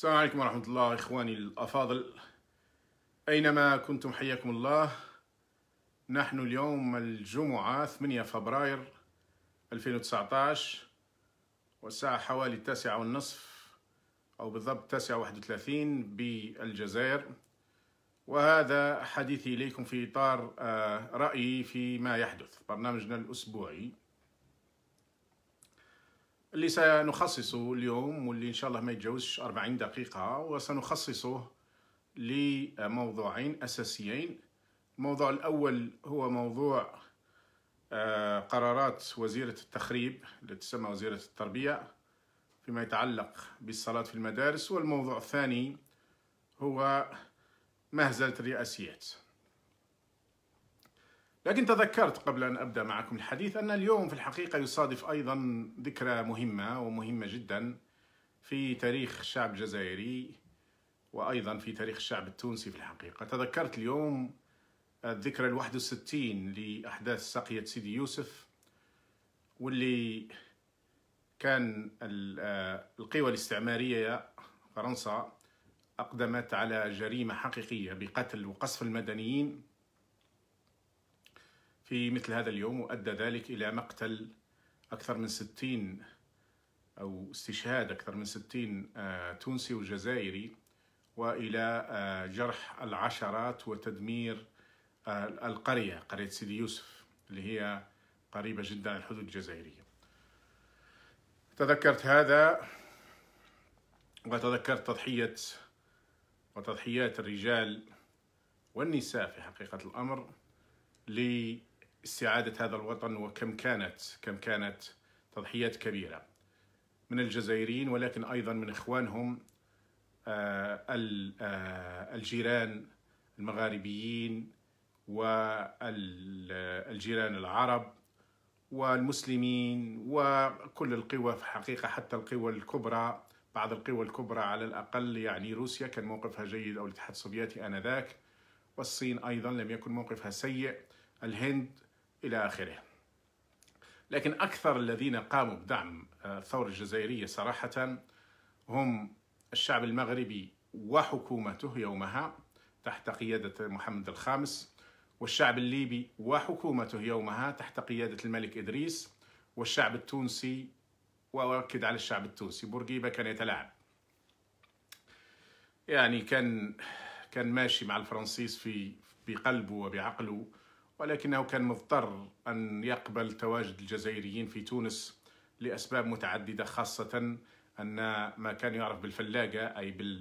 السلام عليكم ورحمة الله إخواني الأفاضل أينما كنتم حياكم الله نحن اليوم الجمعة 8 فبراير 2019 والساعة حوالي التاسعة والنصف أو بالضبط التاسعة واحد وثلاثين بالجزائر وهذا حديثي إليكم في إطار آه، رأيي فيما يحدث برنامجنا الأسبوعي اللي سنخصصه اليوم واللي إن شاء الله ما يتجاوزش 40 دقيقة وسنخصصه لموضوعين أساسيين الموضوع الأول هو موضوع آه، قرارات وزيرة التخريب التي تسمى وزيرة التربية فيما يتعلق بالصلاة في المدارس والموضوع الثاني هو مهزلة الرئاسيات لكن تذكرت قبل أن أبدأ معكم الحديث أن اليوم في الحقيقة يصادف أيضا ذكرى مهمة ومهمة جدا في تاريخ الشعب الجزائري وأيضا في تاريخ الشعب التونسي في الحقيقة تذكرت اليوم الذكرى الواحد وستين لأحداث سقية سيدي يوسف واللي كان آه، القوى الاستعمارية فرنسا أقدمت على جريمة حقيقية بقتل وقصف المدنيين في مثل هذا اليوم وأدى ذلك إلى مقتل أكثر من 60 أو استشهاد أكثر من 60 آه، تونسي وجزائري وإلى آه، جرح العشرات وتدمير آه، القرية قرية سيدي يوسف اللي هي قريبة جدا عن الحدود الجزائرية تذكرت هذا وتذكرت تضحية وتضحيات الرجال والنساء في حقيقة الأمر لي استعادة هذا الوطن وكم كانت كم كانت تضحيات كبيرة من الجزائريين ولكن أيضا من إخوانهم آه، آه، الجيران المغاربيين والجيران آه، العرب والمسلمين وكل القوى في حقيقة حتى القوى الكبرى بعض القوى الكبرى على الأقل يعني روسيا كان موقفها جيد أو الاتحاد السوفيتي آنذاك والصين أيضا لم يكن موقفها سيء الهند إلى آخره لكن أكثر الذين قاموا بدعم آه، الثورة الجزائرية صراحة هم الشعب المغربي وحكومته يومها تحت قيادة محمد الخامس والشعب الليبي وحكومته يومها تحت قيادة الملك إدريس والشعب التونسي وأؤكد على الشعب التونسي بورقيبة كان يتلاعب يعني كان كان ماشي مع الفرنسيس في بقلبه وبعقله ولكنه كان مضطر أن يقبل تواجد الجزائريين في تونس لأسباب متعددة خاصة أن ما كان يعرف بالفلاقة أي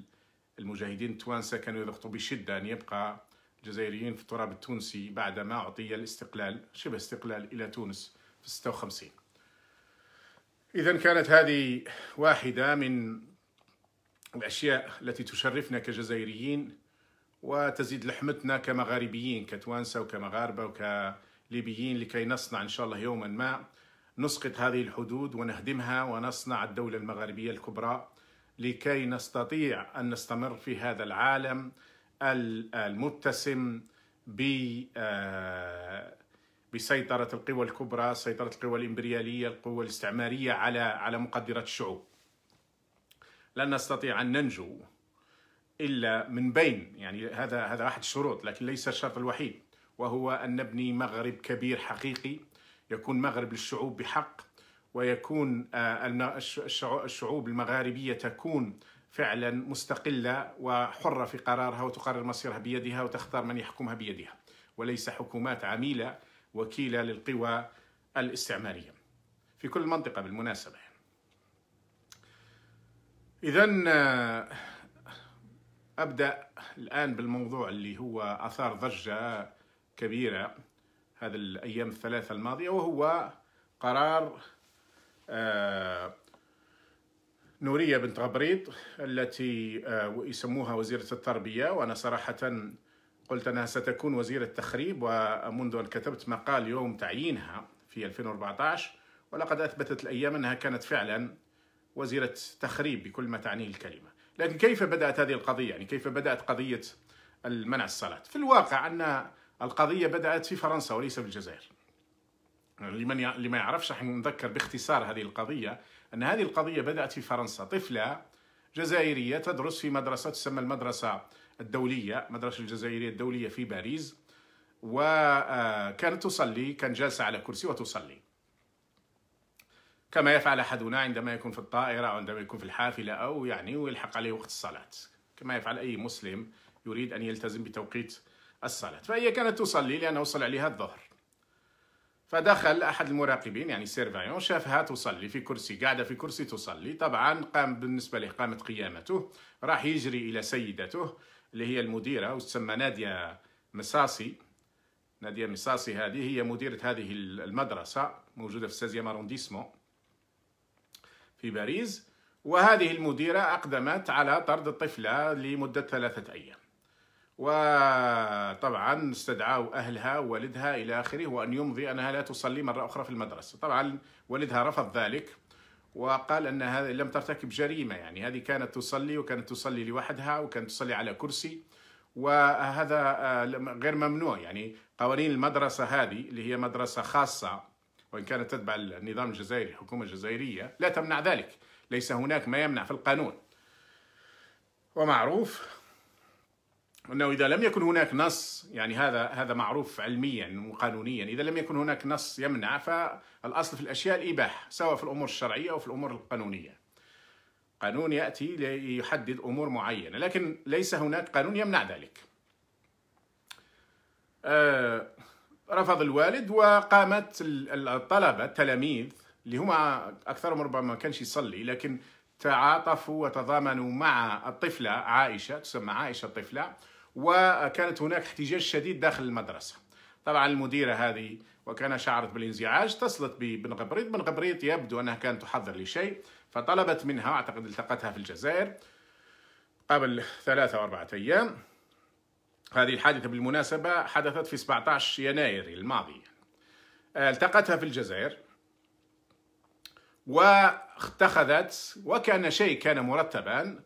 بالمجاهدين التوانسة كانوا يضغطوا بشدة أن يبقى الجزائريين في التراب التونسي بعدما أعطي الاستقلال شبه استقلال إلى تونس في 56 إذا كانت هذه واحدة من الأشياء التي تشرفنا كجزائريين وتزيد لحمتنا كمغاربيين كتوانسة وكمغاربة وكليبيين لكي نصنع إن شاء الله يوما ما نسقط هذه الحدود ونهدمها ونصنع الدولة المغاربية الكبرى لكي نستطيع أن نستمر في هذا العالم المتسم آه، بسيطرة القوى الكبرى سيطرة القوى الإمبريالية القوى الاستعمارية على على مقدرة الشعوب لن نستطيع أن ننجو إلا من بين يعني هذا هذا أحد الشروط لكن ليس الشرط الوحيد وهو أن نبني مغرب كبير حقيقي يكون مغرب للشعوب بحق ويكون آه، الشعوب المغاربية تكون فعلا مستقلة وحرة في قرارها وتقرر مصيرها بيدها وتختار من يحكمها بيدها وليس حكومات عميلة وكيلة للقوى الاستعمارية في كل منطقة بالمناسبة إذا آه، ابدا الان بالموضوع اللي هو اثار ضجه كبيره هذا الايام الثلاثه الماضيه وهو قرار آه، نوريه بنت غبريط التي آه، يسموها وزيره التربيه وانا صراحه قلت انها ستكون وزيره تخريب ومنذ ان كتبت مقال يوم تعيينها في 2014 ولقد اثبتت الايام انها كانت فعلا وزيره تخريب بكل ما تعنيه الكلمه. لكن كيف بدأت هذه القضية يعني كيف بدأت قضية المنع الصلاة في الواقع أن القضية بدأت في فرنسا وليس في الجزائر لمن لما يعرفش راح نذكر باختصار هذه القضية أن هذه القضية بدأت في فرنسا طفلة جزائرية تدرس في مدرسة تسمى المدرسة الدولية مدرسة الجزائرية الدولية في باريس وكانت آه، تصلي كان جالسة على كرسي وتصلي كما يفعل أحدنا عندما يكون في الطائرة أو عندما يكون في الحافلة أو يعني ويلحق عليه وقت الصلاة كما يفعل أي مسلم يريد أن يلتزم بتوقيت الصلاة فهي كانت تصلي لأنه صلى عليها الظهر فدخل أحد المراقبين يعني سيرفايون شافها تصلي في كرسي قاعدة في كرسي تصلي طبعا قام بالنسبة له قامت قيامته راح يجري إلى سيدته اللي هي المديرة وتسمى نادية مساسي نادية مساسي هذه هي مديرة هذه المدرسة موجودة في سازيام ارونديسمون في باريس وهذه المديرة أقدمت على طرد الطفلة لمدة ثلاثة أيام وطبعا استدعوا أهلها والدها إلى آخره وأن يمضي أنها لا تصلي مرة أخرى في المدرسة طبعا والدها رفض ذلك وقال أنها لم ترتكب جريمة يعني هذه كانت تصلي وكانت تصلي لوحدها وكانت تصلي على كرسي وهذا آه، غير ممنوع يعني قوانين المدرسة هذه اللي هي مدرسة خاصة وإن كانت تتبع النظام الجزائري الحكومة الجزائرية لا تمنع ذلك ليس هناك ما يمنع في القانون ومعروف أنه إذا لم يكن هناك نص يعني هذا هذا معروف علميا وقانونيا إذا لم يكن هناك نص يمنع فالأصل في الأشياء الإباحة سواء في الأمور الشرعية أو في الأمور القانونية قانون يأتي ليحدد أمور معينة لكن ليس هناك قانون يمنع ذلك آه رفض الوالد وقامت الطلبه التلاميذ اللي هما اكثرهم ربما ما كانش يصلي لكن تعاطفوا وتضامنوا مع الطفله عائشه تسمى عائشه الطفله وكانت هناك احتجاج شديد داخل المدرسه طبعا المديره هذه وكان شعرت بالانزعاج اتصلت ببن غبريط بن غبريط يبدو انها كانت تحضر لشيء فطلبت منها اعتقد التقتها في الجزائر قبل ثلاثة أو أربعة أيام هذه الحادثة بالمناسبة حدثت في 17 يناير الماضي التقتها في الجزائر واتخذت وكان شيء كان مرتبا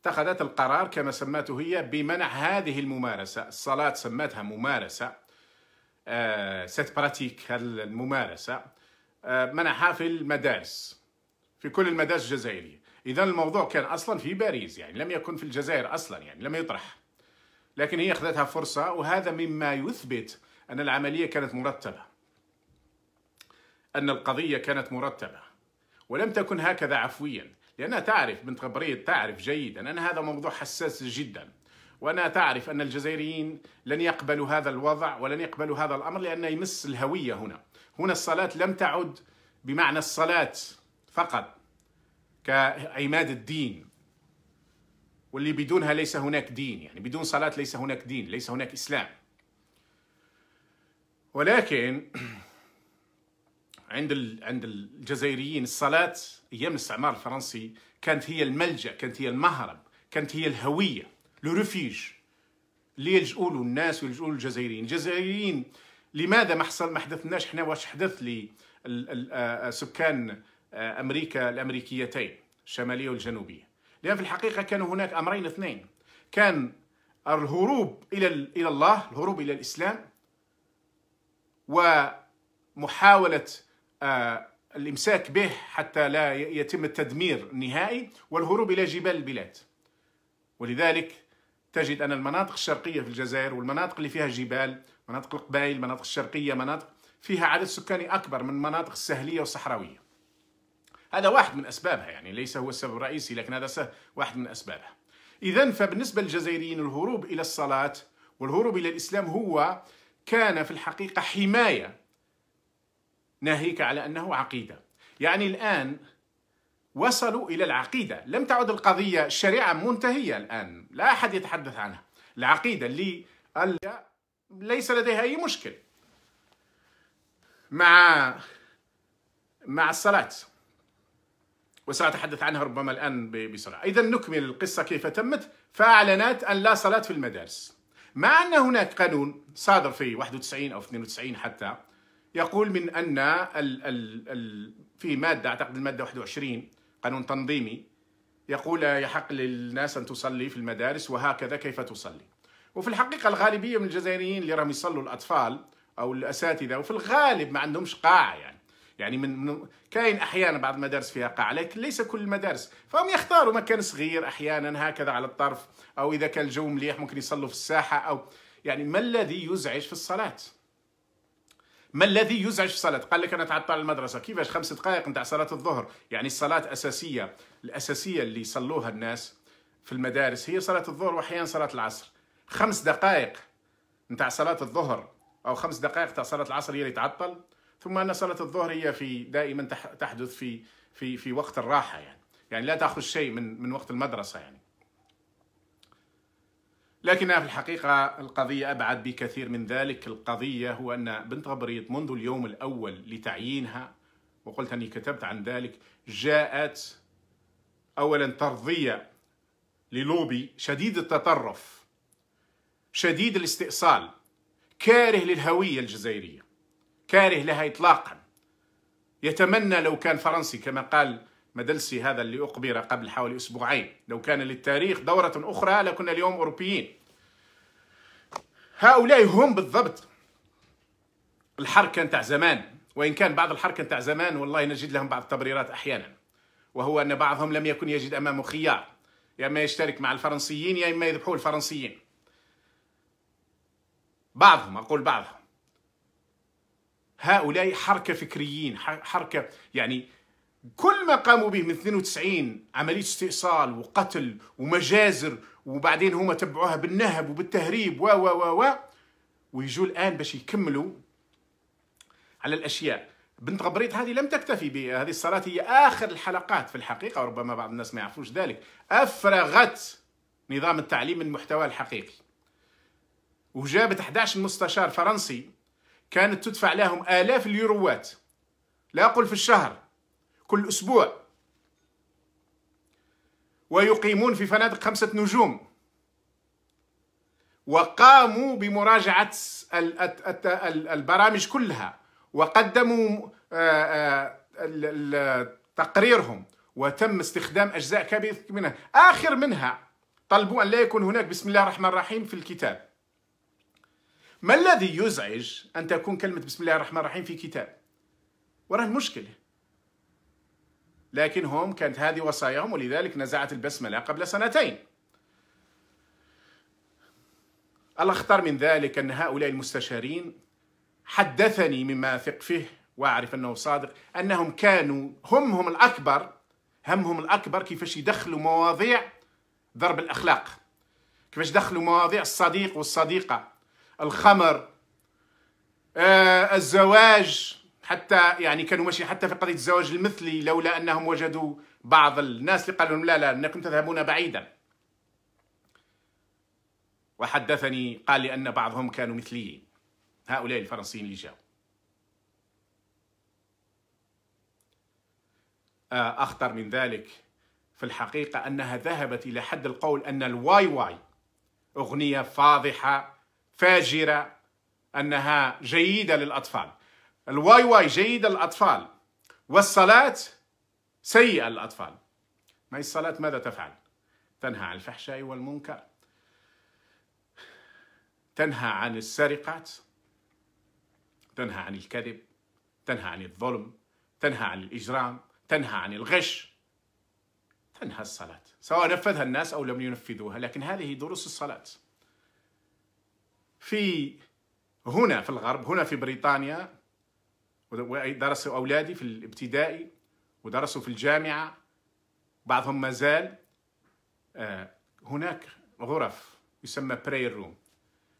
اتخذت القرار كما سماته هي بمنع هذه الممارسة الصلاة سمتها ممارسة سيت آه، براتيك الممارسة آه، منعها في المدارس في كل المدارس الجزائرية إذا الموضوع كان أصلا في باريس يعني لم يكن في الجزائر أصلا يعني لم يطرح لكن هي أخذتها فرصة وهذا مما يثبت أن العملية كانت مرتبة أن القضية كانت مرتبة ولم تكن هكذا عفويا لأنها تعرف بنت غبرية تعرف جيدا أن هذا موضوع حساس جدا وأنا تعرف أن الجزائريين لن يقبلوا هذا الوضع ولن يقبلوا هذا الأمر لأنه يمس الهوية هنا هنا الصلاة لم تعد بمعنى الصلاة فقط كعماد الدين واللي بدونها ليس هناك دين يعني بدون صلاة ليس هناك دين ليس هناك إسلام ولكن عند عند الجزائريين الصلاة أيام الاستعمار الفرنسي كانت هي الملجأ كانت هي المهرب كانت هي الهوية لو ريفيج اللي يلجؤوا له الناس ويلجؤوا له الجزائريين الجزائريين لماذا ما حصل ما حدثناش حنا واش حدث لي سكان امريكا الامريكيتين الشماليه والجنوبيه لأن في الحقيقة كانوا هناك أمرين اثنين كان الهروب إلى إلى الله الهروب إلى الإسلام ومحاولة آه، الإمساك به حتى لا يتم التدمير النهائي والهروب إلى جبال البلاد ولذلك تجد أن المناطق الشرقية في الجزائر والمناطق اللي فيها جبال مناطق القبائل مناطق الشرقية مناطق فيها عدد سكاني أكبر من المناطق السهلية والصحراوية هذا واحد من أسبابها يعني ليس هو السبب الرئيسي لكن هذا واحد من أسبابها إذا فبالنسبة للجزائريين الهروب إلى الصلاة والهروب إلى الإسلام هو كان في الحقيقة حماية ناهيك على أنه عقيدة يعني الآن وصلوا إلى العقيدة لم تعد القضية الشريعة منتهية الآن لا أحد يتحدث عنها العقيدة اللي ليس لديها أي مشكل مع مع الصلاة وسأتحدث عنها ربما الآن بسرعة إذا نكمل القصة كيف تمت فأعلنت أن لا صلاة في المدارس مع أن هناك قانون صادر في 91 أو 92 حتى يقول من أن الـ ال ال في مادة أعتقد المادة 21 قانون تنظيمي يقول يحق للناس أن تصلي في المدارس وهكذا كيف تصلي وفي الحقيقة الغالبية من الجزائريين اللي راهم يصلوا الأطفال أو الأساتذة وفي الغالب ما عندهمش قاعة يعني يعني من كاين احيانا بعض المدارس فيها قاعه لكن ليس كل المدارس فهم يختاروا مكان صغير احيانا هكذا على الطرف او اذا كان الجو مليح ممكن يصلوا في الساحه او يعني ما الذي يزعج في الصلاه ما الذي يزعج في الصلاة؟ قال لك أنا تعطل المدرسة، كيفاش خمس دقائق نتاع صلاة الظهر؟ يعني الصلاة أساسية، الأساسية اللي يصلوها الناس في المدارس هي صلاة الظهر وأحيانا صلاة العصر. خمس دقائق نتاع صلاة الظهر أو خمس دقائق تاع صلاة العصر هي اللي تعطل، ثم ان صلاه الظهر هي في دائما تحدث في في في وقت الراحه يعني يعني لا تاخذ شيء من من وقت المدرسه يعني لكنها في الحقيقة القضية أبعد بكثير من ذلك القضية هو أن بنت غبريط منذ اليوم الأول لتعيينها وقلت أني كتبت عن ذلك جاءت أولا ترضية للوبي شديد التطرف شديد الاستئصال كاره للهوية الجزائرية كاره لها إطلاقا يتمنى لو كان فرنسي كما قال مدلسي هذا اللي أقبر قبل حوالي أسبوعين لو كان للتاريخ دورة أخرى لكنا اليوم أوروبيين هؤلاء هم بالضبط الحركة نتاع زمان وإن كان بعض الحركة نتاع زمان والله نجد لهم بعض التبريرات أحيانا وهو أن بعضهم لم يكن يجد أمامه خيار يا إما يشترك مع الفرنسيين يا إما يذبحوا الفرنسيين بعضهم أقول بعضهم هؤلاء حركة فكريين حركة يعني كل ما قاموا به من 92 عملية استئصال وقتل ومجازر وبعدين هما تبعوها بالنهب وبالتهريب و و و و ويجوا الآن باش يكملوا على الأشياء بنت غبريط هذه لم تكتفي بهذه الصلاة هي آخر الحلقات في الحقيقة وربما بعض الناس ما يعرفوش ذلك أفرغت نظام التعليم من محتواه الحقيقي وجابت 11 مستشار فرنسي كانت تدفع لهم آلاف اليوروات لا أقول في الشهر كل أسبوع ويقيمون في فنادق خمسة نجوم وقاموا بمراجعة البرامج كلها وقدموا آه، آه، تقريرهم وتم استخدام أجزاء كبيرة منها آخر منها طلبوا أن لا يكون هناك بسم الله الرحمن الرحيم في الكتاب ما الذي يزعج أن تكون كلمة بسم الله الرحمن الرحيم في كتاب وراه المشكلة لكن هم كانت هذه وصاياهم ولذلك نزعت البسملة قبل سنتين الأخطر من ذلك أن هؤلاء المستشارين حدثني مما أثق فيه وأعرف أنه صادق أنهم كانوا هم هم الأكبر همهم الأكبر كيفاش يدخلوا مواضيع ضرب الأخلاق كيفاش دخلوا مواضيع الصديق والصديقة الخمر آه، الزواج حتى يعني كانوا ماشيين حتى في قضيه الزواج المثلي لولا انهم وجدوا بعض الناس اللي قالوا لهم لا لا انكم تذهبون بعيدا وحدثني قال لي ان بعضهم كانوا مثليين هؤلاء الفرنسيين اللي جاءوا آه، اخطر من ذلك في الحقيقه انها ذهبت الى حد القول ان الواي واي اغنيه فاضحه فاجرة أنها جيدة للأطفال الواي واي جيدة للأطفال والصلاة سيئة للأطفال ما هي الصلاة ماذا تفعل؟ تنهى عن الفحشاء والمنكر تنهى عن السرقات تنهى عن الكذب تنهى عن الظلم تنهى عن الإجرام تنهى عن الغش تنهى الصلاة سواء نفذها الناس أو لم ينفذوها لكن هذه دروس الصلاة في هنا في الغرب هنا في بريطانيا ودرسوا أولادي في الابتدائي ودرسوا في الجامعة بعضهم ما زال آه، هناك غرف يسمى براير روم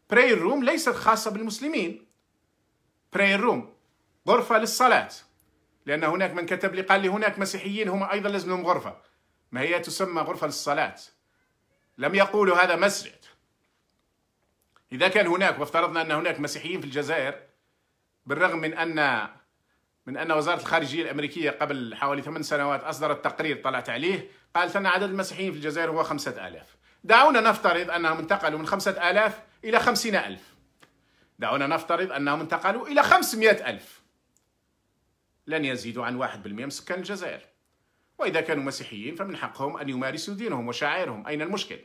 براير روم ليست خاصة بالمسلمين براير روم غرفة للصلاة لأن هناك من كتب لي قال لي هناك مسيحيين هم أيضا لازم لهم غرفة ما هي تسمى غرفة للصلاة لم يقولوا هذا مسجد إذا كان هناك وافترضنا أن هناك مسيحيين في الجزائر بالرغم من أن من أن وزارة الخارجية الأمريكية قبل حوالي ثمان سنوات أصدرت تقرير طلعت عليه قالت أن عدد المسيحيين في الجزائر هو خمسة آلاف دعونا نفترض أنهم انتقلوا من خمسة آلاف إلى خمسين ألف دعونا نفترض أنهم انتقلوا إلى خمسمائة ألف لن يزيدوا عن واحد بالمئة من سكان الجزائر وإذا كانوا مسيحيين فمن حقهم أن يمارسوا دينهم وشعائرهم أين المشكل؟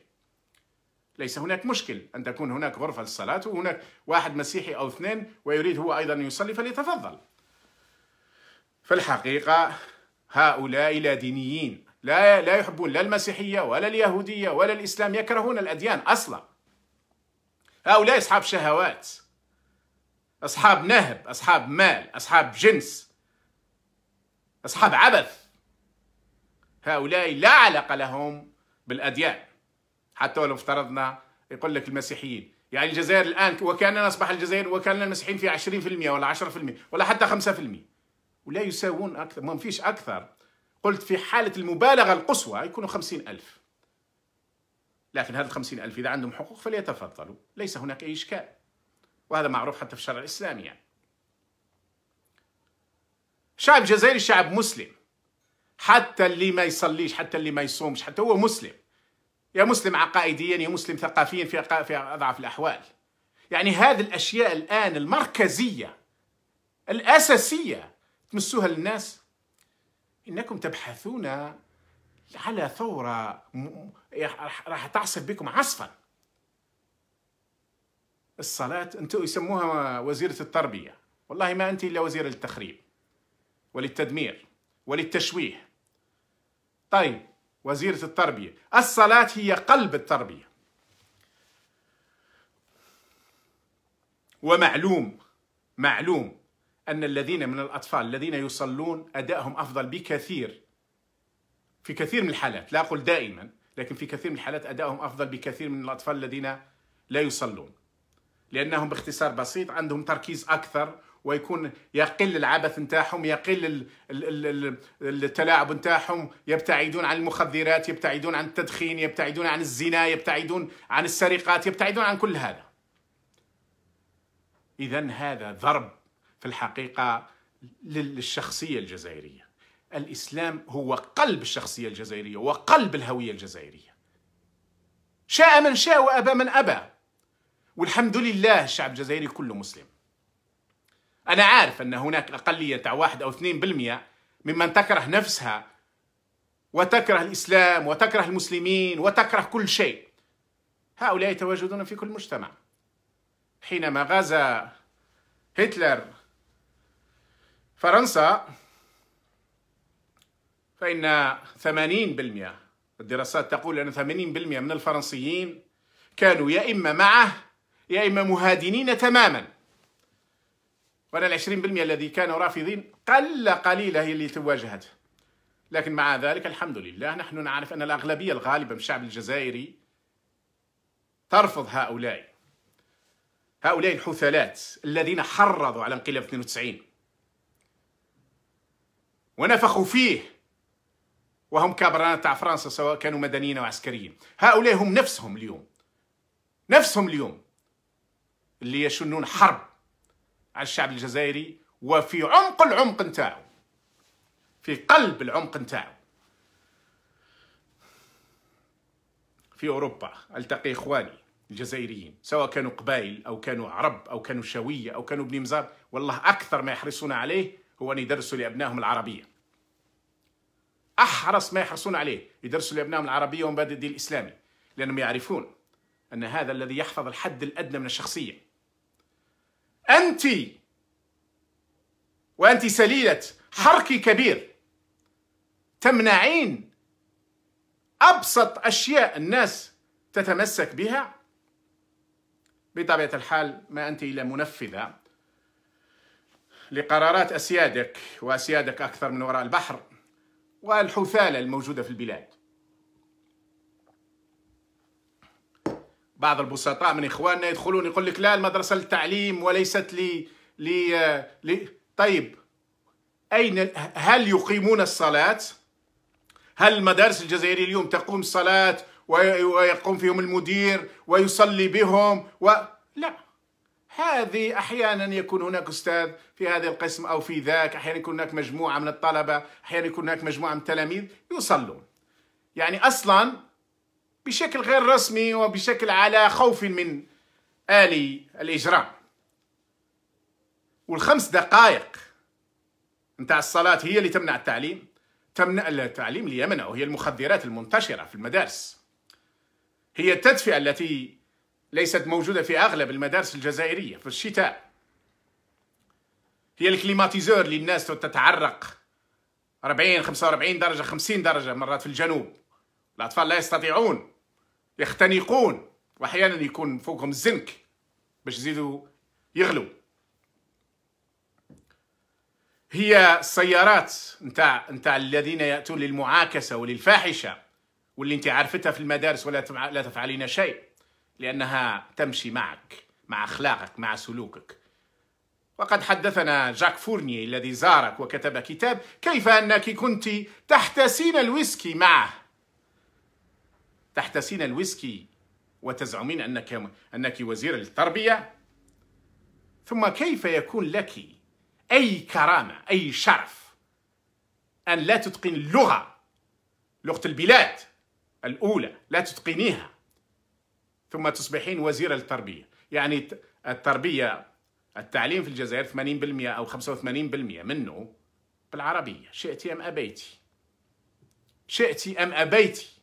ليس هناك مشكل أن تكون هناك غرفة للصلاة وهناك واحد مسيحي أو اثنين ويريد هو أيضا أن يصلي فليتفضل في الحقيقة هؤلاء لا دينيين لا لا يحبون لا المسيحية ولا اليهودية ولا الإسلام يكرهون الأديان أصلا هؤلاء أصحاب شهوات أصحاب نهب أصحاب مال أصحاب جنس أصحاب عبث هؤلاء لا علاقة لهم بالأديان حتى ولو افترضنا يقول لك المسيحيين يعني الجزائر الان وكاننا اصبح الجزائر وكان المسيحيين فيها 20% ولا 10% ولا حتى 5% ولا يساوون اكثر ما فيش اكثر قلت في حاله المبالغه القصوى يكونوا 50000 لكن هذا الخمسين ألف إذا عندهم حقوق فليتفضلوا ليس هناك أي إشكال وهذا معروف حتى في الشرع الإسلامي يعني الشعب الجزائري شعب مسلم حتى اللي ما يصليش حتى اللي ما يصومش حتى هو مسلم يا مسلم عقائديا يا مسلم ثقافيا في في اضعف الاحوال يعني هذه الاشياء الان المركزيه الاساسيه تمسوها للناس انكم تبحثون على ثوره م... راح تعصف بكم عصفا الصلاه انتم يسموها وزيره التربيه والله ما انت الا وزيره للتخريب وللتدمير وللتشويه طيب وزيرة التربية الصلاة هي قلب التربية ومعلوم معلوم أن الذين من الأطفال الذين يصلون أدائهم أفضل بكثير في كثير من الحالات لا أقول دائما لكن في كثير من الحالات أدائهم أفضل بكثير من الأطفال الذين لا يصلون لأنهم باختصار بسيط عندهم تركيز أكثر ويكون يقل العبث نتاعهم يقل التلاعب نتاعهم يبتعدون عن المخدرات يبتعدون عن التدخين يبتعدون عن الزنا يبتعدون عن السرقات يبتعدون عن كل هذا اذا هذا ضرب في الحقيقه للشخصيه الجزائريه الاسلام هو قلب الشخصيه الجزائريه وقلب الهويه الجزائريه شاء من شاء وابى من ابى والحمد لله الشعب الجزائري كله مسلم أنا عارف أن هناك أقلية تاع واحد أو اثنين بالمئة ممن تكره نفسها وتكره الإسلام وتكره المسلمين وتكره كل شيء هؤلاء يتواجدون في كل مجتمع حينما غزا هتلر فرنسا فإن 80% الدراسات تقول أن 80% من الفرنسيين كانوا يا إما معه يا إما مهادنين تماماً ولا العشرين بالمئة الذي كانوا رافضين قل قليلة هي اللي تواجهت لكن مع ذلك الحمد لله نحن نعرف أن الأغلبية الغالبة من الشعب الجزائري ترفض هؤلاء هؤلاء الحثلات الذين حرضوا على انقلاب 92 ونفخوا فيه وهم كابرانات تاع فرنسا سواء كانوا مدنيين او عسكريين هؤلاء هم نفسهم اليوم نفسهم اليوم اللي يشنون حرب على الشعب الجزائري وفي عمق العمق نتاعو في قلب العمق نتاعو في اوروبا التقي اخواني الجزائريين سواء كانوا قبائل او كانوا عرب او كانوا شويه او كانوا بني مزار والله اكثر ما يحرصون عليه هو ان يدرسوا لابنائهم العربيه احرص ما يحرصون عليه يدرسوا لابنائهم العربيه ومبادئ الدين الاسلامي لانهم يعرفون ان هذا الذي يحفظ الحد الادنى من الشخصيه أنت وأنت سليلة حركي كبير تمنعين أبسط أشياء الناس تتمسك بها بطبيعة الحال ما أنت إلا منفذة لقرارات أسيادك وأسيادك أكثر من وراء البحر والحثالة الموجودة في البلاد بعض البسطاء من اخواننا يدخلون يقول لك لا المدرسه للتعليم وليست لي لي, آه، لي طيب اين هل يقيمون الصلاه؟ هل المدارس الجزائريه اليوم تقوم الصلاه ويقوم فيهم المدير ويصلي بهم و لا هذه احيانا يكون هناك استاذ في هذا القسم او في ذاك، احيانا يكون هناك مجموعه من الطلبه، احيانا يكون هناك مجموعه من التلاميذ يصلون. يعني اصلا بشكل غير رسمي وبشكل على خوف من آلي الإجرام والخمس دقائق نتاع الصلاة هي اللي تمنع التعليم تمنع التعليم اليمنى وهي المخدرات المنتشرة في المدارس هي التدفئة التي ليست موجودة في أغلب المدارس الجزائرية في الشتاء هي الكليماتيزور اللي الناس تتعرق 40 45 درجة 50 درجة مرات في الجنوب الأطفال لا يستطيعون يختنقون واحيانا يكون فوقهم الزنك باش يزيدوا يغلو هي السيارات نتاع نتاع الذين ياتون للمعاكسه وللفاحشه واللي انت عارفتها في المدارس ولا لا تفعلين شيء لانها تمشي معك مع اخلاقك مع سلوكك وقد حدثنا جاك فورني الذي زارك وكتب كتاب كيف انك كنت تحتسين الويسكي معه تحتسين الويسكي وتزعمين أنك, أنك وزير التربية ثم كيف يكون لك أي كرامة أي شرف أن لا تتقن اللغة لغة البلاد الأولى لا تتقنيها ثم تصبحين وزير التربية يعني التربية التعليم في الجزائر 80% أو 85% منه بالعربية شئتي أم أبيتي شئتي أم أبيتي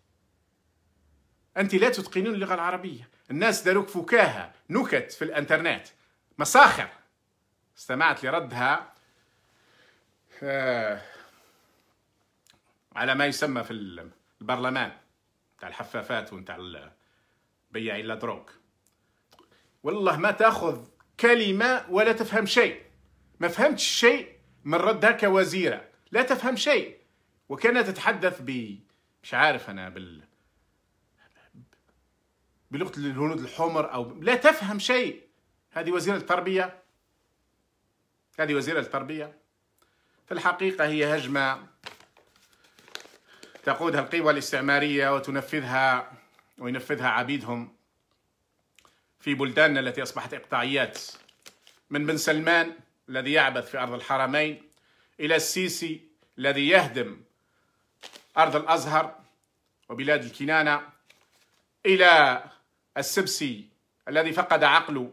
انت لا تتقنون اللغه العربيه الناس داروك فكاهه نكت في الانترنت مساخر استمعت لردها آه، على ما يسمى في البرلمان تاع الحفافات ونتاع الا دروك والله ما تاخذ كلمه ولا تفهم شيء ما فهمتش شيء من ردها كوزيره لا تفهم شيء وكانت تتحدث ب مش عارف انا بال بلغه الهنود الحمر او لا تفهم شيء هذه وزيره التربيه هذه وزيره التربيه في الحقيقه هي هجمه تقودها القوى الاستعماريه وتنفذها وينفذها عبيدهم في بلداننا التي اصبحت اقطاعيات من بن سلمان الذي يعبث في ارض الحرمين الى السيسي الذي يهدم ارض الازهر وبلاد الكنانه الى السبسي الذي فقد عقله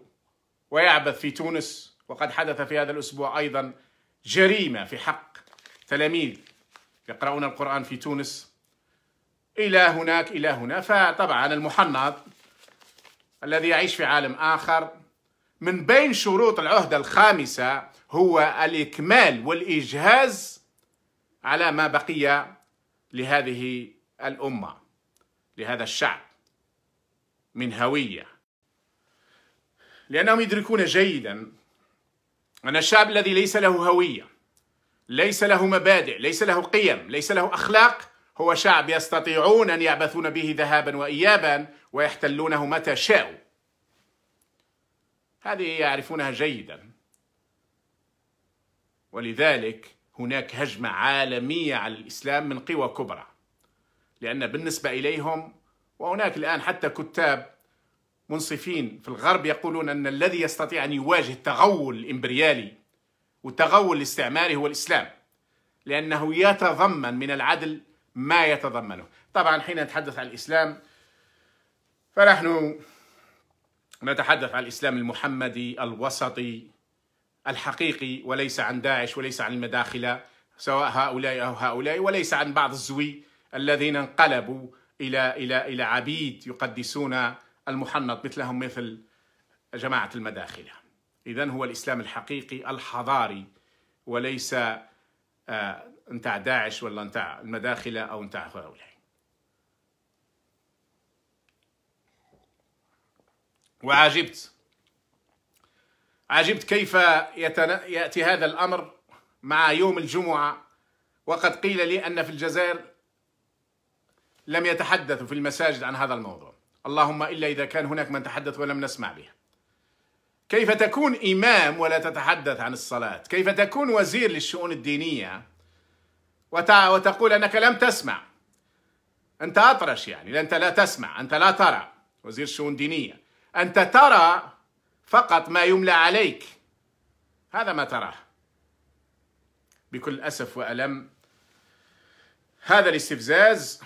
ويعبث في تونس وقد حدث في هذا الأسبوع أيضا جريمة في حق تلاميذ يقرؤون القرآن في تونس إلى هناك إلى هنا فطبعا المحنط الذي يعيش في عالم آخر من بين شروط العهدة الخامسة هو الإكمال والإجهاز على ما بقي لهذه الأمة لهذا الشعب من هوية لأنهم يدركون جيدا أن الشعب الذي ليس له هوية ليس له مبادئ ليس له قيم ليس له أخلاق هو شعب يستطيعون أن يعبثون به ذهابا وإيابا ويحتلونه متى شاءوا هذه يعرفونها جيدا ولذلك هناك هجمة عالمية على الإسلام من قوى كبرى لأن بالنسبة إليهم وهناك الآن حتى كتاب منصفين في الغرب يقولون أن الذي يستطيع أن يواجه التغول الإمبريالي والتغول الاستعماري هو الإسلام لأنه يتضمن من العدل ما يتضمنه طبعا حين نتحدث عن الإسلام فنحن نتحدث عن الإسلام المحمدي الوسطي الحقيقي وليس عن داعش وليس عن المداخلة سواء هؤلاء أو هؤلاء وليس عن بعض الزوي الذين انقلبوا إلى إلى إلى عبيد يقدسون المحنط مثلهم مثل جماعة المداخلة إذا هو الإسلام الحقيقي الحضاري وليس آه، نتاع داعش ولا نتاع المداخلة أو نتاع هؤلاء وعجبت عجبت كيف يأتي هذا الأمر مع يوم الجمعة وقد قيل لي أن في الجزائر لم يتحدثوا في المساجد عن هذا الموضوع اللهم إلا إذا كان هناك من تحدث ولم نسمع به كيف تكون إمام ولا تتحدث عن الصلاة كيف تكون وزير للشؤون الدينية وتقول أنك لم تسمع أنت أطرش يعني أنت لا تسمع أنت لا ترى وزير الشؤون الدينية أنت ترى فقط ما يملى عليك هذا ما تراه بكل أسف وألم هذا الاستفزاز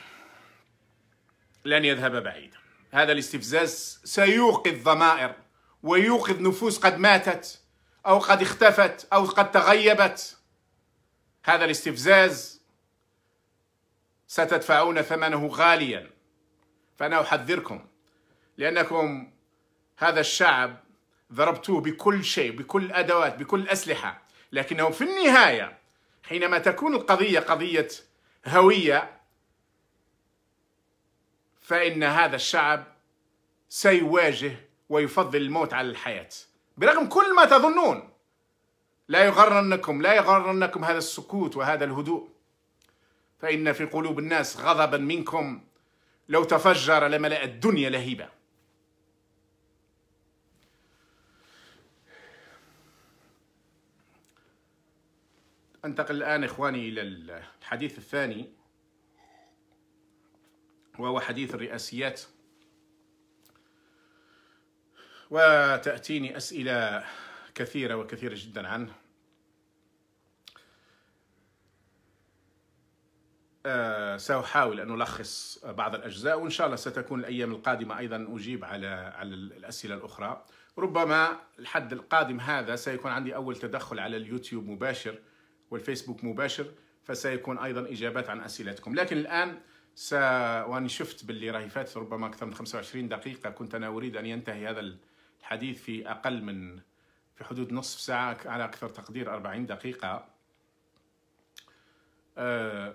لن يذهب بعيدا هذا الاستفزاز سيوقظ ضمائر ويوقظ نفوس قد ماتت أو قد اختفت أو قد تغيبت هذا الاستفزاز ستدفعون ثمنه غاليا فأنا أحذركم لأنكم هذا الشعب ضربتوه بكل شيء بكل أدوات بكل أسلحة لكنه في النهاية حينما تكون القضية قضية هوية فإن هذا الشعب سيواجه ويفضل الموت على الحياة برغم كل ما تظنون لا يغرنكم لا يغرنكم هذا السكوت وهذا الهدوء فإن في قلوب الناس غضبا منكم لو تفجر لملأ الدنيا لهيبة أنتقل الآن إخواني إلى الحديث الثاني وهو حديث الرئاسيات وتأتيني أسئلة كثيرة وكثيرة جدا عنه آه، سأحاول أن ألخص بعض الأجزاء وإن شاء الله ستكون الأيام القادمة أيضا أجيب على على الأسئلة الأخرى ربما الحد القادم هذا سيكون عندي أول تدخل على اليوتيوب مباشر والفيسبوك مباشر فسيكون أيضا إجابات عن أسئلتكم لكن الآن سا واني شفت باللي راهي فاتت ربما اكثر من 25 دقيقه كنت انا اريد ان ينتهي هذا الحديث في اقل من في حدود نصف ساعه على اكثر تقدير 40 دقيقه أه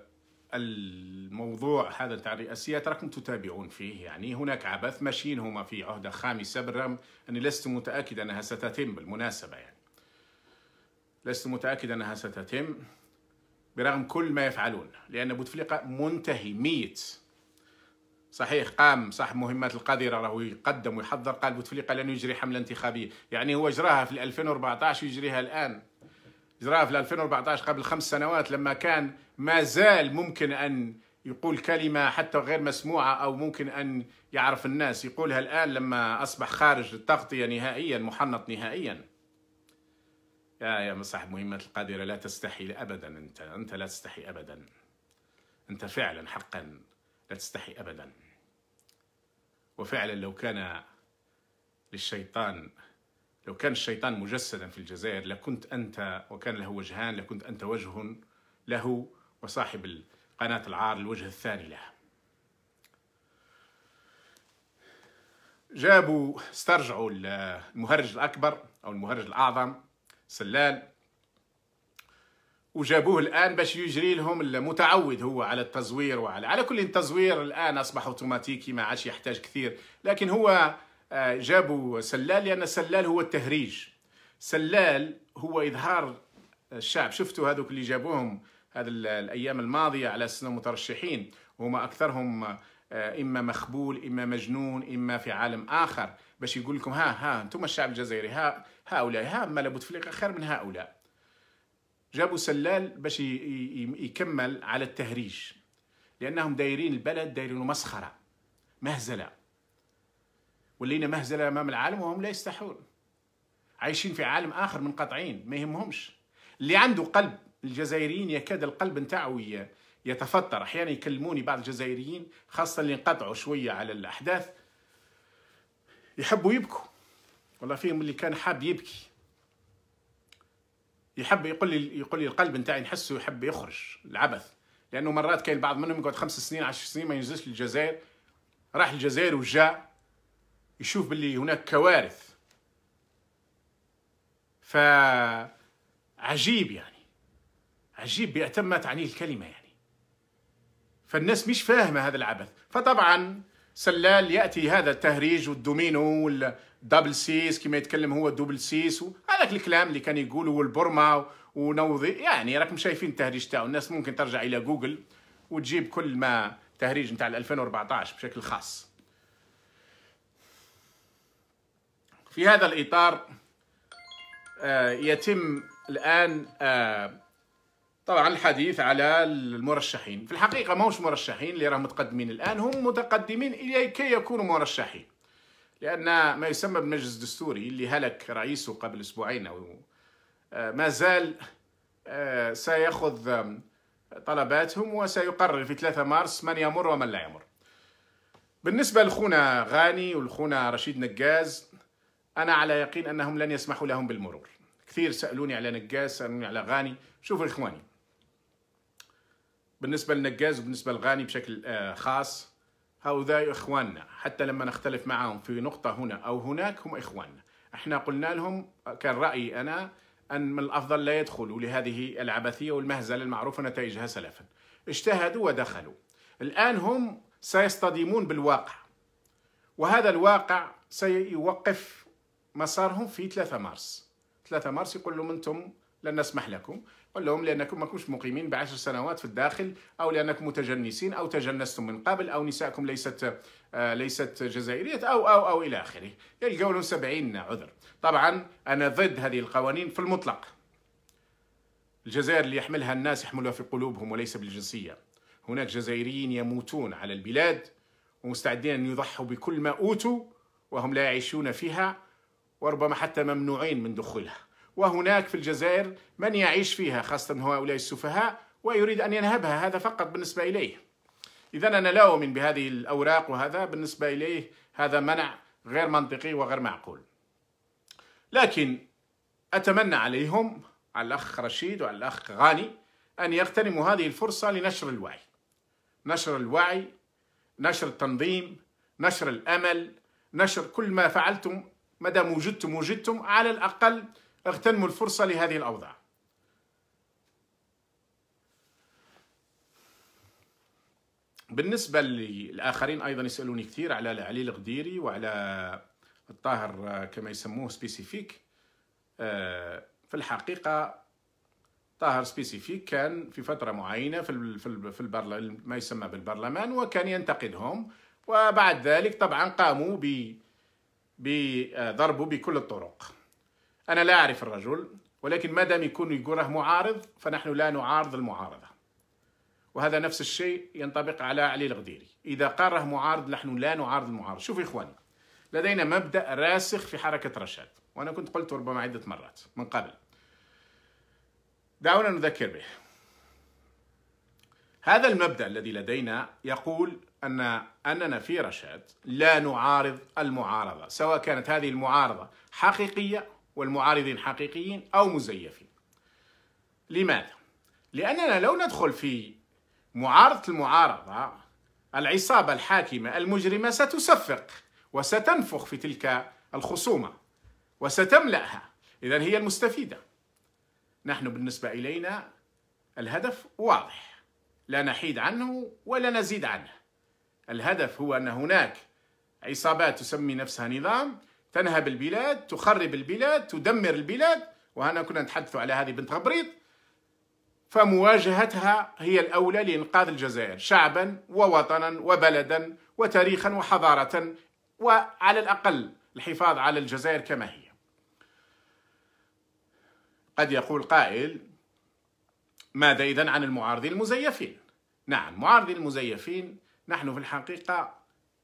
الموضوع هذا تاع الرئاسيات راكم تتابعون فيه يعني هناك عبث ماشيين هما في عهدة خامسة بالرغم أني لست متأكد أنها ستتم بالمناسبة يعني لست متأكد أنها ستتم برغم كل ما يفعلون لأن بوتفليقة منتهي ميت صحيح قام صاحب مهمات القذرة راهو يقدم ويحضر قال بوتفليقة لن يجري حملة انتخابية يعني هو جراها في 2014 ويجريها الآن جراها في 2014 قبل خمس سنوات لما كان ما زال ممكن أن يقول كلمة حتى غير مسموعة أو ممكن أن يعرف الناس يقولها الآن لما أصبح خارج التغطية نهائيا محنط نهائيا يا يا صاحب مهمة القادرة لا تستحي أبدا أنت أنت لا تستحي أبدا أنت فعلا حقا لا تستحي أبدا وفعلا لو كان للشيطان لو كان الشيطان مجسدا في الجزائر لكنت أنت وكان له وجهان لكنت أنت وجه له وصاحب قناة العار الوجه الثاني له جابوا استرجعوا المهرج الأكبر أو المهرج الأعظم سلال وجابوه الان باش يجري لهم المتعود هو على التزوير وعلى على كل التزوير الان اصبح اوتوماتيكي ما عادش يحتاج كثير لكن هو آه، جابوا سلال لان سلال هو التهريج سلال هو اظهار الشعب شفتوا هذوك اللي جابوهم هذه الايام الماضيه على سنه مترشحين وهما اكثرهم آه، اما مخبول اما مجنون اما في عالم اخر باش يقول لكم ها ها انتم الشعب الجزائري ها هؤلاء ها اما بوتفليقه خير من هؤلاء جابوا سلال باش يكمل على التهريج لانهم دايرين البلد دايرين مسخره مهزله ولينا مهزله امام العالم وهم لا يستحون عايشين في عالم اخر منقطعين ما يهمهمش اللي عنده قلب الجزائريين يكاد القلب نتاعو يتفطر احيانا يكلموني بعض الجزائريين خاصه اللي انقطعوا شويه على الاحداث يحبوا يبكوا والله فيهم اللي كان حاب يبكي يحب يقول لي يقول لي القلب نتاعي نحسه يحب يخرج العبث لانه مرات كاين بعض منهم يقعد خمس سنين عشر سنين ما ينزلش للجزائر راح الجزائر وجاء يشوف باللي هناك كوارث فعجيب يعني عجيب بأتم ما تعنيه الكلمة يعني فالناس مش فاهمه هذا العبث فطبعا سلال ياتي هذا التهريج والدومينو والدبل سيس كما يتكلم هو الدبل سيس هذاك الكلام اللي كان يقوله والبرما ونوضي يعني راكم شايفين التهريج تاعو الناس ممكن ترجع الى جوجل وتجيب كل ما تهريج نتاع 2014 بشكل خاص في هذا الاطار آه، يتم الان آه، طبعا الحديث على المرشحين في الحقيقه ماهوش مرشحين اللي راهم متقدمين الان هم متقدمين الى كي يكونوا مرشحين لان ما يسمى بالمجلس الدستوري اللي هلك رئيسه قبل اسبوعين او آه، ما زال آه، سيأخذ آه، طلباتهم وسيقرر في 3 مارس من يمر ومن لا يمر بالنسبة لخونا غاني والخونا رشيد نجاز أنا على يقين أنهم لن يسمحوا لهم بالمرور كثير سألوني على نجاز سألوني على غاني شوفوا إخواني بالنسبة للنجاز وبالنسبة للغاني بشكل آه، خاص هؤلاء إخواننا حتى لما نختلف معهم في نقطة هنا أو هناك هم إخواننا احنا قلنا لهم كان رأيي أنا أن من الأفضل لا يدخلوا لهذه العبثية والمهزلة المعروفة نتائجها سلفا اجتهدوا ودخلوا الآن هم سيصطدمون بالواقع وهذا الواقع سيوقف مسارهم في 3 مارس 3 مارس يقول لهم أنتم لن نسمح لكم قل لهم لأنكم ما كنتش مقيمين بعشر سنوات في الداخل أو لأنكم متجنسين أو تجنستم من قبل أو نسائكم ليست آه، ليست جزائرية أو أو أو إلى آخره يلقوا لهم 70 عذر طبعا أنا ضد هذه القوانين في المطلق الجزائر اللي يحملها الناس يحملها في قلوبهم وليس بالجنسية هناك جزائريين يموتون على البلاد ومستعدين أن يضحوا بكل ما أوتوا وهم لا يعيشون فيها وربما حتى ممنوعين من دخولها وهناك في الجزائر من يعيش فيها خاصة هؤلاء السفهاء ويريد أن ينهبها هذا فقط بالنسبة إليه إذا أنا لا أؤمن بهذه الأوراق وهذا بالنسبة إليه هذا منع غير منطقي وغير معقول لكن أتمنى عليهم على الأخ رشيد وعلى الأخ غاني أن يغتنموا هذه الفرصة لنشر الوعي نشر الوعي نشر التنظيم نشر الأمل نشر كل ما فعلتم مدى وجدتم وجدتم على الأقل اغتنموا الفرصة لهذه الأوضاع بالنسبة للآخرين أيضا يسألوني كثير على علي الغديري وعلى الطاهر كما يسموه سبيسيفيك آه، في الحقيقة طاهر سبيسيفيك كان في فترة معينة في في ما يسمى بالبرلمان وكان ينتقدهم وبعد ذلك طبعا قاموا ب بضربه بكل الطرق أنا لا أعرف الرجل ولكن ما دام يكون يقوله معارض فنحن لا نعارض المعارضة وهذا نفس الشيء ينطبق على علي الغديري إذا قاله معارض نحن لا نعارض المعارض شوف إخواني لدينا مبدأ راسخ في حركة رشاد وأنا كنت قلت ربما عدة مرات من قبل دعونا نذكر به هذا المبدأ الذي لدينا يقول أن أننا في رشاد لا نعارض المعارضة سواء كانت هذه المعارضة حقيقية والمعارضين حقيقيين أو مزيفين لماذا؟ لأننا لو ندخل في معارضة المعارضة العصابة الحاكمة المجرمة ستسفق وستنفخ في تلك الخصومة وستملأها إذا هي المستفيدة نحن بالنسبة إلينا الهدف واضح لا نحيد عنه ولا نزيد عنه الهدف هو أن هناك عصابات تسمي نفسها نظام تنهب البلاد تخرب البلاد تدمر البلاد وأنا كنا نتحدث على هذه بنت غبريط فمواجهتها هي الأولى لإنقاذ الجزائر شعبا ووطنا وبلدا وتاريخا وحضارة وعلى الأقل الحفاظ على الجزائر كما هي قد يقول قائل ماذا إذن عن المعارضين المزيفين؟ نعم معارضين المزيفين نحن في الحقيقة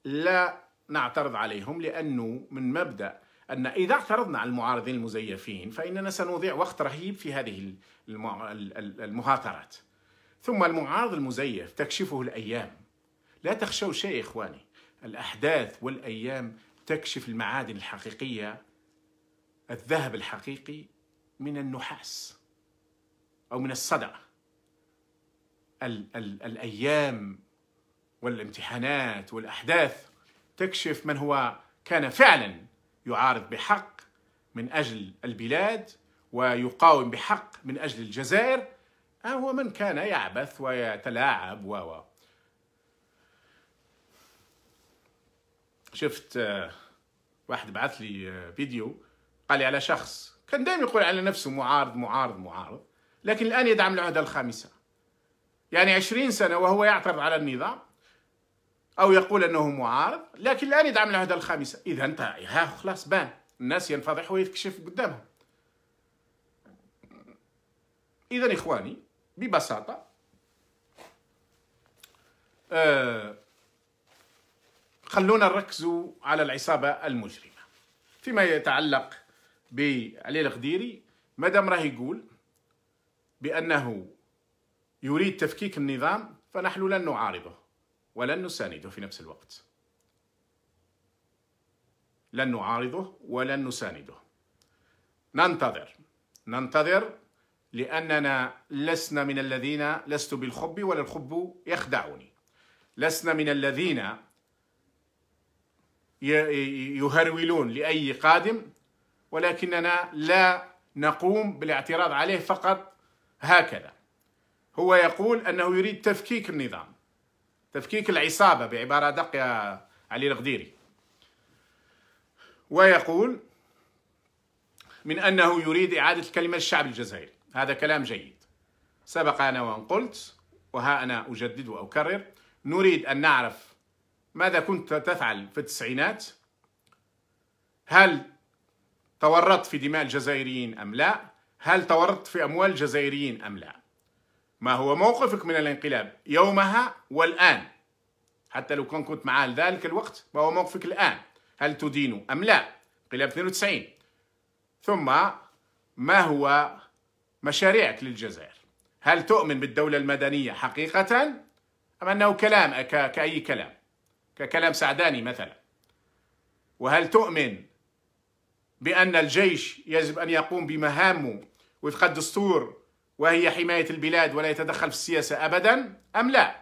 لا نعترض عليهم لأنه من مبدأ أن إذا اعترضنا على المعارضين المزيفين فإننا سنضيع وقت رهيب في هذه المهاترات ثم المعارض المزيف تكشفه الأيام لا تخشوا شيء يا إخواني الأحداث والأيام تكشف المعادن الحقيقية الذهب الحقيقي من النحاس أو من الصدع الأيام والامتحانات والأحداث تكشف من هو كان فعلا يعارض بحق من اجل البلاد ويقاوم بحق من اجل الجزائر هو أه، من كان يعبث ويتلاعب و شفت أه، واحد بعث لي أه، فيديو قال لي على شخص كان دائما يقول على نفسه معارض معارض معارض لكن الآن يدعم العهدة الخامسة يعني عشرين سنة وهو يعترض على النظام أو يقول أنه معارض لكن الآن يدعم العهدة الخامسة إذا أنت ها خلاص بان الناس ينفضح ويتكشف قدامهم إذا إخواني ببساطة آه خلونا نركزوا على العصابة المجرمة فيما يتعلق بعلي الخديري مادام راه يقول بأنه يريد تفكيك النظام فنحن لن نعارضه ولن نسانده في نفس الوقت لن نعارضه ولن نسانده ننتظر ننتظر لأننا لسنا من الذين لست بالخب ولا الخب يخدعني لسنا من الذين يهرولون لأي قادم ولكننا لا نقوم بالاعتراض عليه فقط هكذا هو يقول أنه يريد تفكيك النظام تفكيك العصابة بعبارة أدق يا علي الغديري ويقول من أنه يريد إعادة الكلمة للشعب الجزائري هذا كلام جيد سبق أنا وأن قلت وها أنا أجدد وأكرر نريد أن نعرف ماذا كنت تفعل في التسعينات هل تورطت في دماء الجزائريين أم لا هل تورطت في أموال الجزائريين أم لا ما هو موقفك من الانقلاب يومها والآن حتى لو كان كنت معاه لذلك الوقت ما هو موقفك الآن هل تدين أم لا انقلاب 92 ثم ما هو مشاريعك للجزائر هل تؤمن بالدولة المدنية حقيقة أم أنه كلام كأي كلام ككلام سعداني مثلا وهل تؤمن بأن الجيش يجب أن يقوم بمهامه وفق الدستور وهي حماية البلاد ولا يتدخل في السياسة أبدا أم لا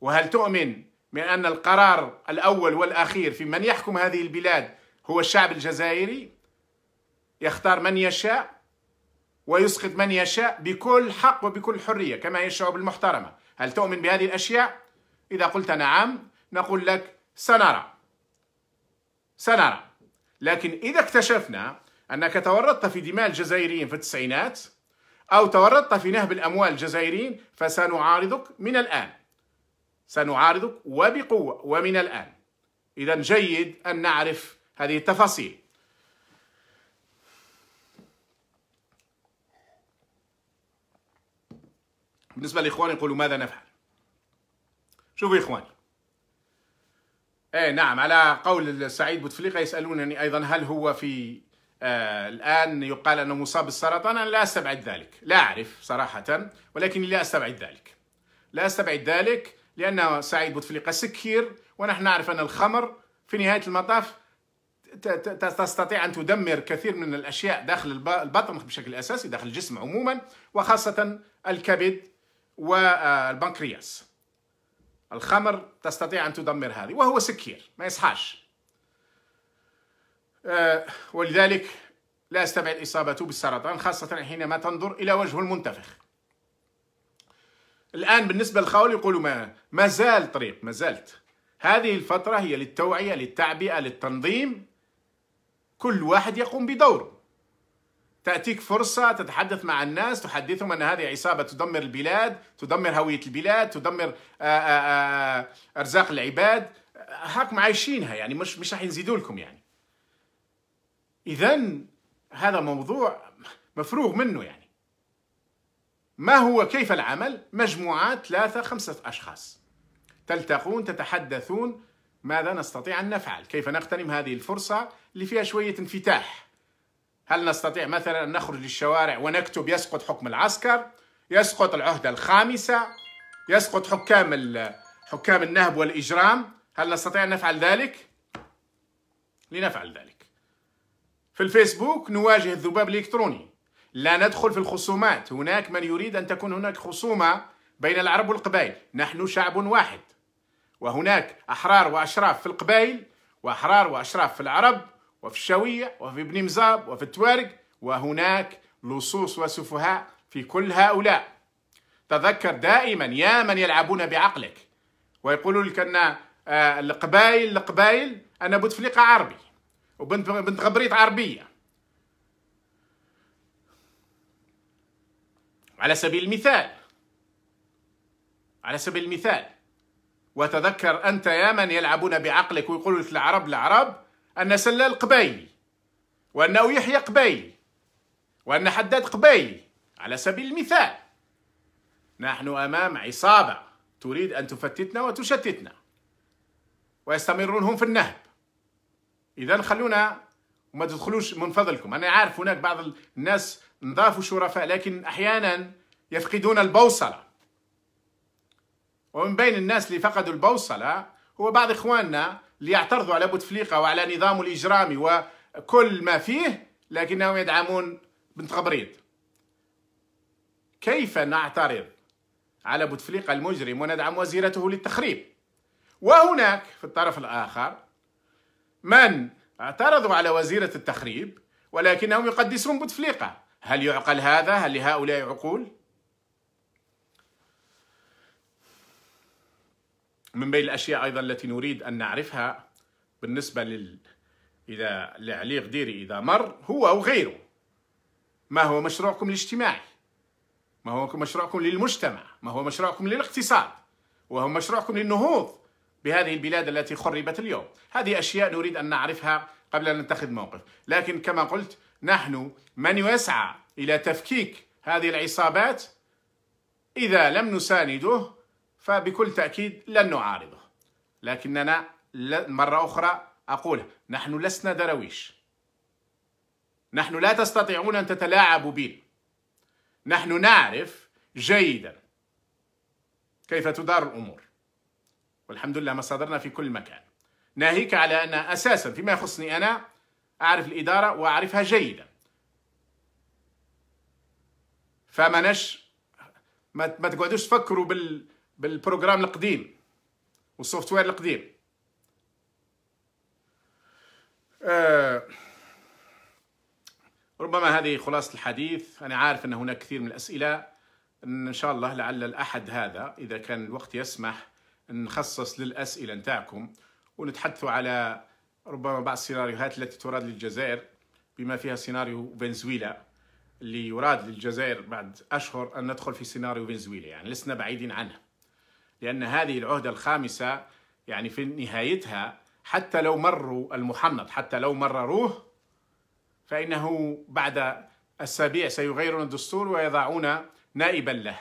وهل تؤمن من أن القرار الأول والأخير في من يحكم هذه البلاد هو الشعب الجزائري يختار من يشاء ويسقط من يشاء بكل حق وبكل حرية كما هي الشعوب المحترمة هل تؤمن بهذه الأشياء؟ إذا قلت نعم نقول لك سنرى سنرى لكن إذا اكتشفنا أنك تورطت في دماء الجزائريين في التسعينات أو تورطت في نهب الأموال الجزائريين فسنعارضك من الآن سنعارضك وبقوة ومن الآن إذا جيد أن نعرف هذه التفاصيل بالنسبة للإخوان يقولوا ماذا نفعل شوفوا إخواني ايه نعم على قول السعيد بوتفليقه يسالونني ايضا هل هو في آه، الآن يقال أنه مصاب بالسرطان أنا لا أستبعد ذلك لا أعرف صراحة ولكن لا أستبعد ذلك لا أستبعد ذلك لأن سعيد بوتفليقة سكير ونحن نعرف أن الخمر في نهاية المطاف تستطيع أن تدمر كثير من الأشياء داخل البطن بشكل أساسي داخل الجسم عموما وخاصة الكبد والبنكرياس الخمر تستطيع أن تدمر هذه وهو سكير ما يصحاش آه، ولذلك لا استبعد إصابته بالسرطان خاصة حينما تنظر إلى وجهه المنتفخ الآن بالنسبة للخول يقولوا ما, ما زال طريق ما زالت هذه الفترة هي للتوعية للتعبئة للتنظيم كل واحد يقوم بدوره تأتيك فرصة تتحدث مع الناس تحدثهم أن هذه عصابة تدمر البلاد تدمر هوية البلاد تدمر آآ آه، آآ آه، أرزاق العباد هاكم عايشينها يعني مش مش راح ينزيدوا لكم يعني إذا هذا موضوع مفروغ منه يعني ما هو كيف العمل؟ مجموعات ثلاثة خمسة أشخاص تلتقون تتحدثون ماذا نستطيع أن نفعل؟ كيف نغتنم هذه الفرصة اللي فيها شوية انفتاح؟ هل نستطيع مثلا أن نخرج للشوارع ونكتب يسقط حكم العسكر؟ يسقط العهدة الخامسة؟ يسقط حكام حكام النهب والإجرام؟ هل نستطيع أن نفعل ذلك؟ لنفعل ذلك في الفيسبوك نواجه الذباب الإلكتروني لا ندخل في الخصومات هناك من يريد أن تكون هناك خصومة بين العرب والقبائل نحن شعب واحد وهناك أحرار وأشراف في القبائل وأحرار وأشراف في العرب وفي الشوية وفي ابن مزاب وفي التوارق وهناك لصوص وسفهاء في كل هؤلاء تذكر دائما يا من يلعبون بعقلك ويقولوا لك أن آه، القبائل القبائل أنا بوتفليقة عربي وبنت بنت غبريت عربيه على سبيل المثال على سبيل المثال وتذكر أنت يا من يلعبون بعقلك ويقولوا لك العرب العرب أن سلال قبيل وأنه يحيى قبيل وأن حداد قبيل على سبيل المثال نحن أمام عصابة تريد أن تفتتنا وتشتتنا ويستمرون هم في النهب اذا خلونا وما تدخلوش من فضلكم انا عارف هناك بعض الناس نضافوا شرفاء لكن احيانا يفقدون البوصله ومن بين الناس اللي فقدوا البوصله هو بعض اخواننا اللي يعترضوا على بوتفليقه وعلى نظامه الاجرامي وكل ما فيه لكنهم يدعمون بنت غبريد كيف نعترض على بوتفليقه المجرم وندعم وزيرته للتخريب وهناك في الطرف الاخر من اعترضوا على وزيرة التخريب ولكنهم يقدسون بوتفليقة هل يعقل هذا؟ هل لهؤلاء عقول؟ من بين الأشياء أيضا التي نريد أن نعرفها بالنسبة لل إذا لعليق ديري إذا مر هو أو غيره ما هو مشروعكم الاجتماعي؟ ما هو مشروعكم للمجتمع؟ ما هو مشروعكم للاقتصاد؟ وهو مشروعكم للنهوض بهذه البلاد التي خربت اليوم هذه أشياء نريد أن نعرفها قبل أن نتخذ موقف لكن كما قلت نحن من يسعى إلى تفكيك هذه العصابات إذا لم نسانده فبكل تأكيد لن نعارضه لكننا مرة أخرى أقول نحن لسنا درويش نحن لا تستطيعون أن تتلاعبوا بنا نحن نعرف جيدا كيف تدار الأمور والحمد لله مصادرنا في كل مكان ناهيك على أن أساسا فيما يخصني أنا أعرف الإدارة وأعرفها جيدا فما نش ما تقعدوش تفكروا بال... بالبروجرام القديم والسوفت وير القديم أه... ربما هذه خلاصة الحديث أنا عارف أن هناك كثير من الأسئلة إن شاء الله لعل الأحد هذا إذا كان الوقت يسمح نخصص للأسئلة نتاعكم ونتحدثوا على ربما بعض السيناريوهات التي تراد للجزائر بما فيها سيناريو فنزويلا اللي يراد للجزائر بعد أشهر أن ندخل في سيناريو فنزويلا يعني لسنا بعيدين عنه لأن هذه العهدة الخامسة يعني في نهايتها حتى لو مروا المحنط حتى لو مرروه فإنه بعد أسابيع سيغيرون الدستور ويضعون نائبا له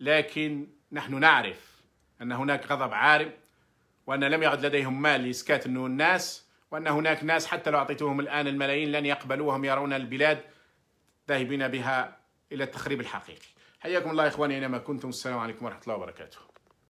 لكن نحن نعرف أن هناك غضب عارم وأن لم يعد لديهم مال لإسكات الناس وأن هناك ناس حتى لو أعطيتهم الآن الملايين لن يقبلوهم يرون البلاد ذاهبين بها إلى التخريب الحقيقي حياكم الله إخواني أينما كنتم السلام عليكم ورحمة الله وبركاته